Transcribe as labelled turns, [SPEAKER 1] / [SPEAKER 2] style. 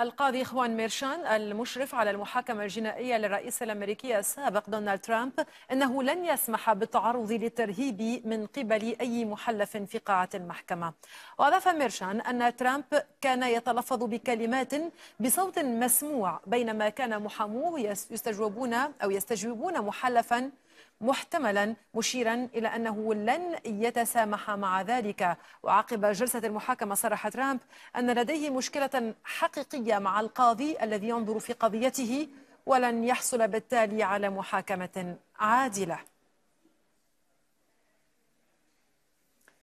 [SPEAKER 1] القاضي خوان ميرشان المشرف على المحاكمة الجنائية للرئيس الأمريكي السابق دونالد ترامب أنه لن يسمح بالتعرض للترهيب من قبل أي محلف في قاعة المحكمة وأضاف ميرشان أن ترامب كان يتلفظ بكلمات بصوت مسموع بينما كان محاموه يستجوبون أو يستجوبون محلفا محتملا مشيرا إلى أنه لن يتسامح مع ذلك وعقب جلسة المحاكمة صرح ترامب أن لديه مشكلة حقيقية مع القاضي الذي ينظر في قضيته ولن يحصل بالتالي على محاكمة عادلة